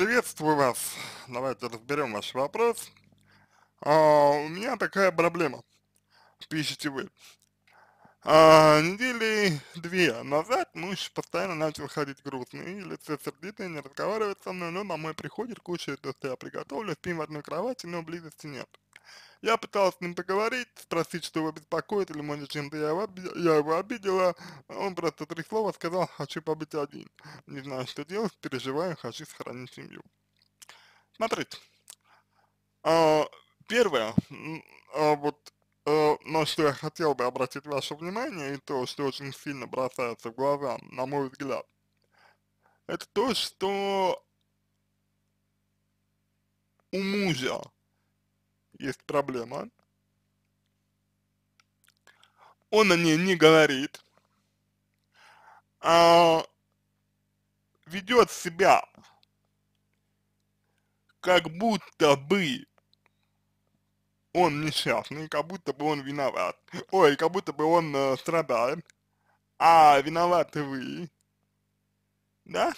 приветствую вас. Давайте разберем ваш вопрос. А, у меня такая проблема, пишите вы. А, недели две назад муж постоянно начал ходить грустный, лицо сердитое, не разговаривает со мной, но домой приходит, кушает то, что я приготовлю, спим в одной кровати, но близости нет. Я пыталась с ним поговорить, спросить, что его беспокоит или может чем-то я его, я его обидела. Он просто три слова сказал «хочу побыть один». Не знаю, что делать, переживаю, хочу сохранить семью. Смотрите. А, первое, а, вот, а, на что я хотел бы обратить ваше внимание, и то, что очень сильно бросается в глаза, на мой взгляд, это то, что у мужа есть проблема. Он о ней не говорит. А ведет себя как будто бы он несчастный, как будто бы он виноват. Ой, как будто бы он э, страдает. А виноваты вы. Да?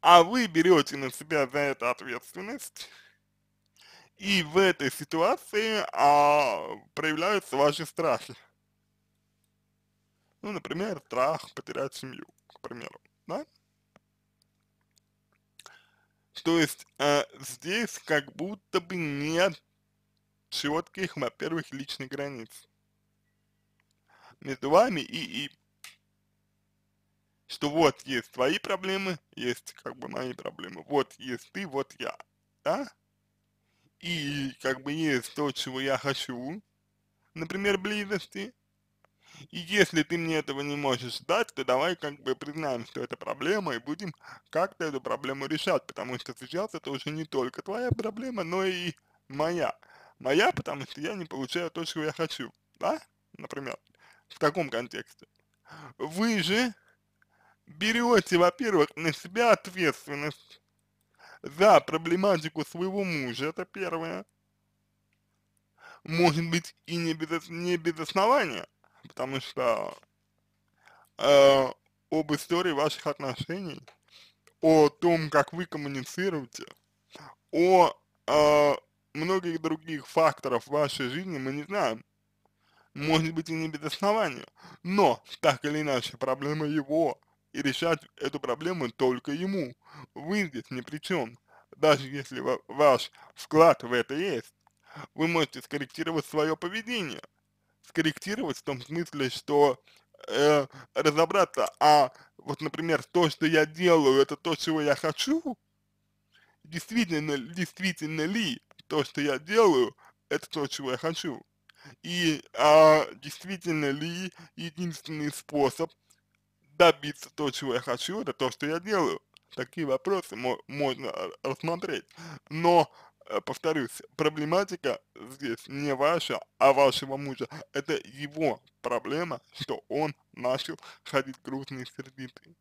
А вы берете на себя за это ответственность. И в этой ситуации а, проявляются ваши страхи. Ну, например, страх потерять семью, к примеру, да? То есть э, здесь как будто бы нет четких, во-первых, личных границ между вами и, и что вот есть твои проблемы, есть как бы мои проблемы, вот есть ты, вот я, да? и как бы есть то, чего я хочу, например, близости, и если ты мне этого не можешь дать, то давай как бы признаем, что это проблема, и будем как-то эту проблему решать, потому что сейчас это уже не только твоя проблема, но и моя. Моя, потому что я не получаю то, чего я хочу, да, например, в таком контексте. Вы же берете, во-первых, на себя ответственность за проблематику своего мужа, это первое. Может быть и не без, не без основания, потому что э, об истории ваших отношений, о том, как вы коммуницируете, о э, многих других факторов вашей жизни мы не знаем. Может быть и не без основания, но так или иначе проблема его и решать эту проблему только ему. Вы здесь ни при чем. Даже если ваш вклад в это есть, вы можете скорректировать свое поведение. Скорректировать в том смысле, что э, разобраться, а вот, например, то, что я делаю, это то, чего я хочу, действительно, действительно ли то, что я делаю, это то, чего я хочу. И а, действительно ли единственный способ добиться то, чего я хочу, это то, что я делаю. Такие вопросы можно рассмотреть. Но, э, повторюсь, проблематика здесь не ваша, а вашего мужа. Это его проблема, что он начал ходить грустный сердитый.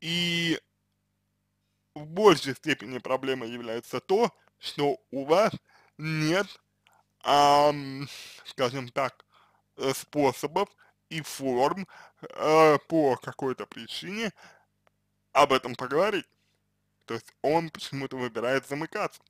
И в большей степени проблема является то, что у вас нет, эм, скажем так, э, способов и форм э, по какой-то причине об этом поговорить. То есть он почему-то выбирает замыкаться.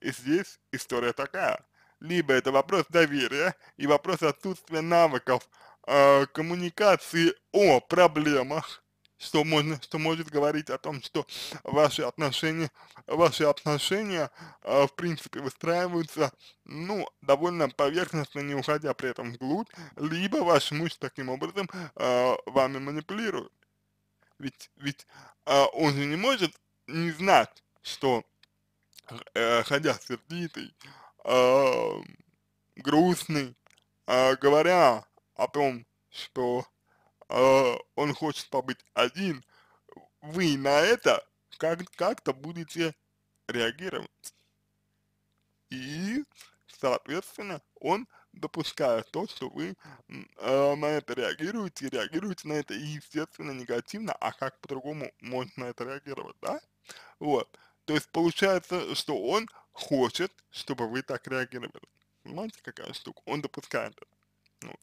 И здесь история такая. Либо это вопрос доверия и вопрос отсутствия навыков э, коммуникации о проблемах, что можно, что может говорить о том, что ваши отношения, ваши отношения, э, в принципе, выстраиваются, ну, довольно поверхностно, не уходя при этом вглубь, либо ваш муж таким образом э, вами манипулирует. Ведь, ведь э, он же не может не знать, что, э, ходя сердитый, э, грустный, э, говоря о том, что э, он хочет побыть один, вы на это как- как-то будете реагировать. И, соответственно, он допускает то, что вы э, на это реагируете, реагируете на это, и, естественно, негативно, а как по-другому можно на это реагировать, да? Вот. То есть получается, что он хочет, чтобы вы так реагировали. Понимаете, какая штука? Он допускает это. Ну,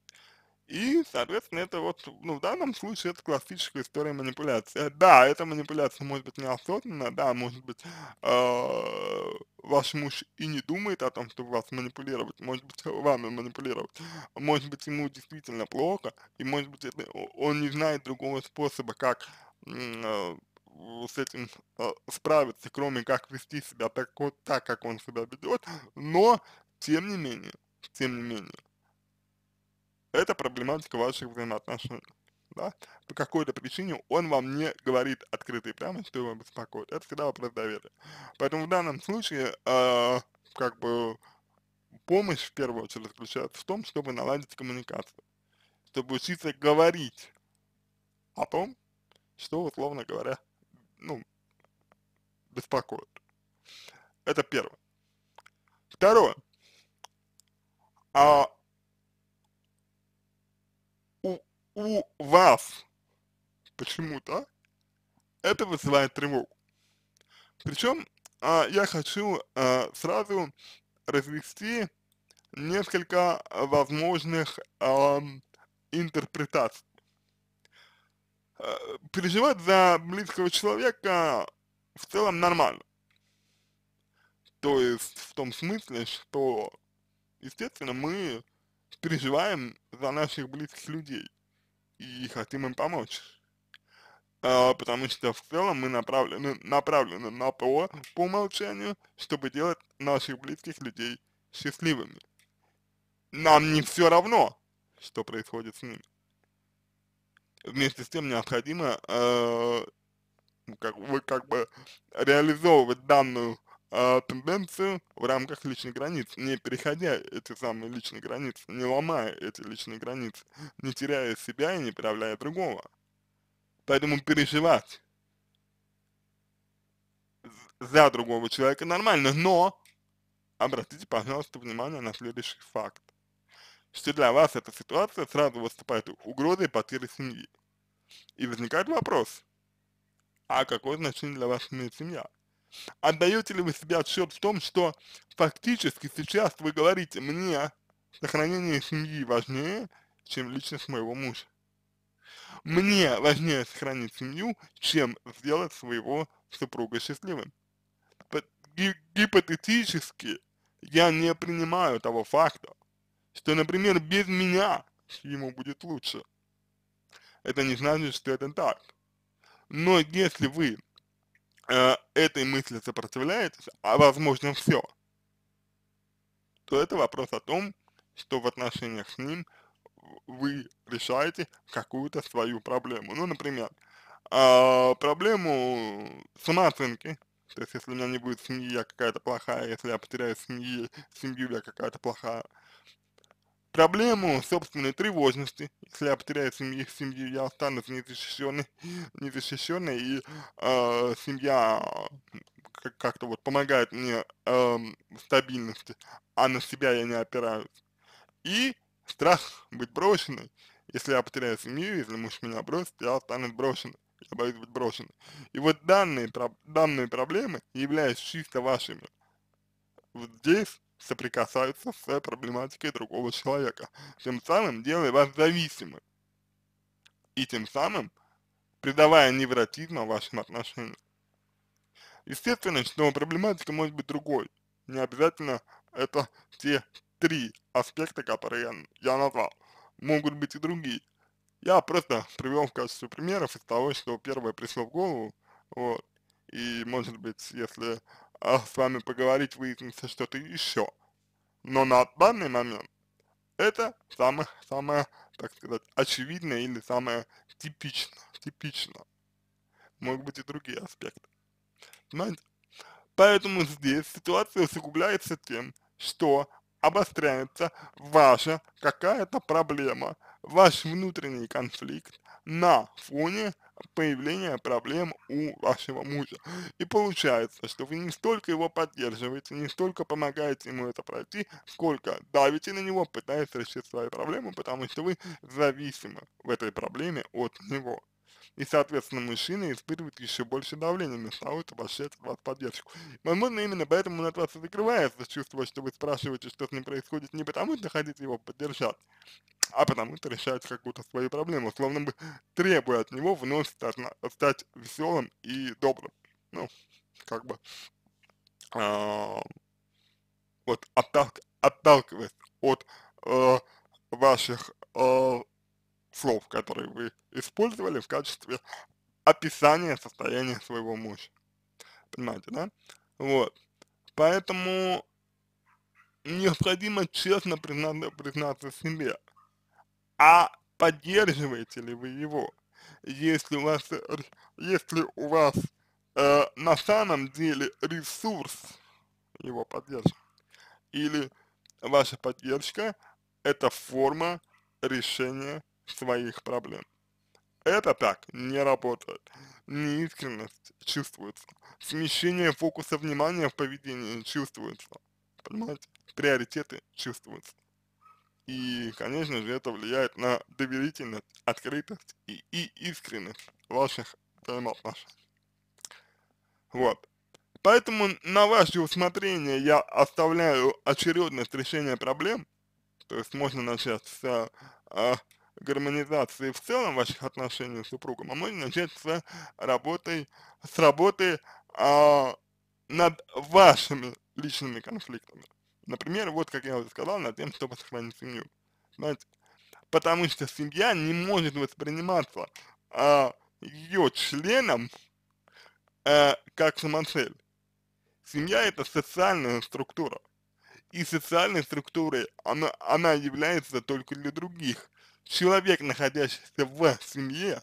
и, соответственно, это вот, ну, в данном случае это классическая история манипуляции. Да, эта манипуляция может быть неосознанна, да, может быть, э, ваш муж и не думает о том, чтобы вас манипулировать, может быть, вами манипулировать, может быть, ему действительно плохо, и может быть, это, он не знает другого способа, как э, с этим э, справиться, кроме как вести себя так, вот, так, как он себя ведет, но, тем не менее, тем не менее, это проблематика ваших взаимоотношений, да, по какой-то причине он вам не говорит открыто и прямо, что его беспокоит, это всегда вопрос доверия. Поэтому в данном случае, э, как бы, помощь в первую очередь заключается в том, чтобы наладить коммуникацию, чтобы учиться говорить о том, что, условно говоря, ну, беспокоит. Это первое. Второе. А у вас почему-то, это вызывает тревогу. Причем а, я хочу а, сразу развести несколько возможных а, интерпретаций. А, переживать за близкого человека в целом нормально. То есть в том смысле, что, естественно, мы переживаем за наших близких людей и хотим им помочь. А, потому что в целом мы направлены, направлены на то, по умолчанию, чтобы делать наших близких людей счастливыми. Нам не все равно, что происходит с ними. Вместе с тем необходимо э, как, как бы реализовывать данную а, тенденцию в рамках личных границ, не переходя эти самые личные границы, не ломая эти личные границы, не теряя себя и не проявляя другого. Поэтому переживать за другого человека нормально, но обратите, пожалуйста, внимание на следующий факт, что для вас эта ситуация сразу выступает угрозой потери семьи. И возникает вопрос, а какое значение для вас имеет семья? Отдаете ли вы себе отчет в том, что фактически сейчас вы говорите мне, сохранение семьи важнее, чем личность моего мужа? Мне важнее сохранить семью, чем сделать своего супруга счастливым. Гипотетически я не принимаю того факта, что, например, без меня ему будет лучше. Это не значит, что это так. Но если вы э, этой мысли сопротивляетесь, а возможно все, то это вопрос о том, что в отношениях с ним вы решаете какую-то свою проблему. Ну, например, э, проблему самооценки, то есть если у меня не будет семьи, я какая-то плохая, если я потеряю семьи, семью, я какая-то плохая проблему собственной тревожности, если я потеряю семью, семью я останусь незащищенной, незащищенной и а, э, семья как-то вот помогает мне э, стабильности, а на себя я не опираюсь. И страх быть брошенной, если я потеряю семью, если муж меня бросит, я останусь брошенной, я боюсь быть брошенной. И вот данные, данные проблемы являются чисто вашими. Вот здесь соприкасаются с э, проблематикой другого человека, тем самым делая вас зависимым и тем самым придавая невротизма вашим отношениям. Естественно, что проблематика может быть другой, не обязательно это те три аспекта, которые я, я назвал, могут быть и другие. Я просто привел в качестве примеров из того, что первое пришло в голову, вот, и может быть, если а с вами поговорить, выяснится что-то еще. Но на данный момент это самое, самое, так сказать, очевидное или самое типично, типично. могут быть и другие аспекты. Понимаете? Поэтому здесь ситуация усугубляется тем, что обостряется ваша какая-то проблема, ваш внутренний конфликт на фоне появления проблем у вашего мужа. И получается, что вы не столько его поддерживаете, не столько помогаете ему это пройти, сколько давите на него, пытаясь решить свою проблему, потому что вы зависимы в этой проблеме от него. И, соответственно, мужчина испытывает еще больше давления, вместо того, чтобы ощущать от вас поддержку. Возможно, именно поэтому он от вас и закрывается, чувство, что вы спрашиваете, что с ним происходит, не потому, что хотите его поддержать, а потому что решает какую-то свою проблему, словно бы требуя от него вновь стать, стать веселым и добрым. Ну, как бы, э, вот отталк, отталкиваясь от э, ваших э, слов, которые вы использовали в качестве описания состояния своего мужа. Понимаете, да? Вот. Поэтому необходимо честно признаться, признаться себе, а поддерживаете ли вы его? Если у вас, если у вас э, на самом деле ресурс его поддержки, или ваша поддержка – это форма решения своих проблем. Это так не работает. Неискренность чувствуется. Смещение фокуса внимания в поведении чувствуется. Понимаете? Приоритеты чувствуются. И, конечно же, это влияет на доверительность, открытость и, и искренность ваших взаимоотношений. Вот. Поэтому на ваше усмотрение я оставляю очередность решения проблем, то есть можно начать с а, а, гармонизации в целом ваших отношений с супругом, а можно начать с работы с работы а, над вашими личными конфликтами. Например, вот как я уже сказал, над тем, чтобы сохранить семью. Знаете, потому что семья не может восприниматься а ее членом э, как самоцель. Семья это социальная структура. И социальной структурой она, она является только для других. Человек, находящийся в семье,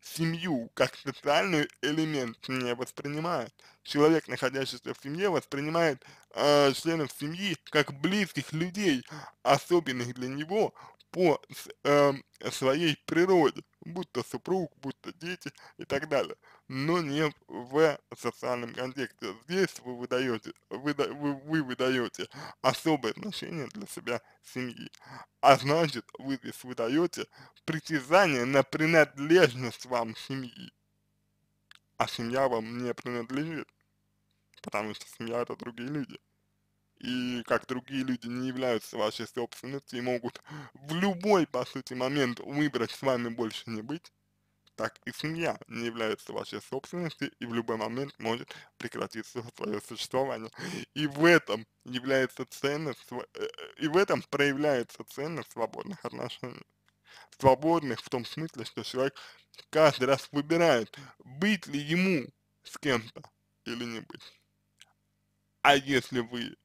семью как социальный элемент не воспринимает. Человек, находящийся в семье, воспринимает э, членов семьи как близких людей, особенных для него по э, своей природе будь то супруг, будь то дети и так далее, но не в социальном контексте. Здесь вы выдаете, выда, вы, вы выдаете особое отношение для себя семьи, а значит вы здесь выдаете притязание на принадлежность вам семьи, а семья вам не принадлежит, потому что семья это другие люди и как другие люди не являются вашей собственностью и могут в любой, по сути, момент выбрать с вами больше не быть, так и семья не является вашей собственностью и в любой момент может прекратиться свое существование. И в этом является ценность, э, э, и в этом проявляется ценность свободных отношений. Свободных в том смысле, что человек каждый раз выбирает, быть ли ему с кем-то или не быть. А если вы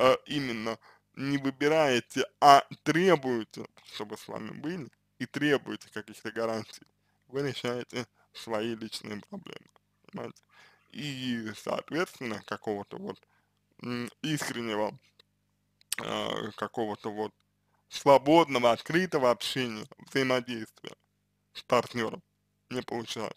э, именно не выбираете, а требуете, чтобы с вами были, и требуете каких-то гарантий, вы решаете свои личные проблемы, понимаете? И, соответственно, какого-то вот искреннего, э, какого-то вот свободного, открытого общения, взаимодействия с партнером не получается.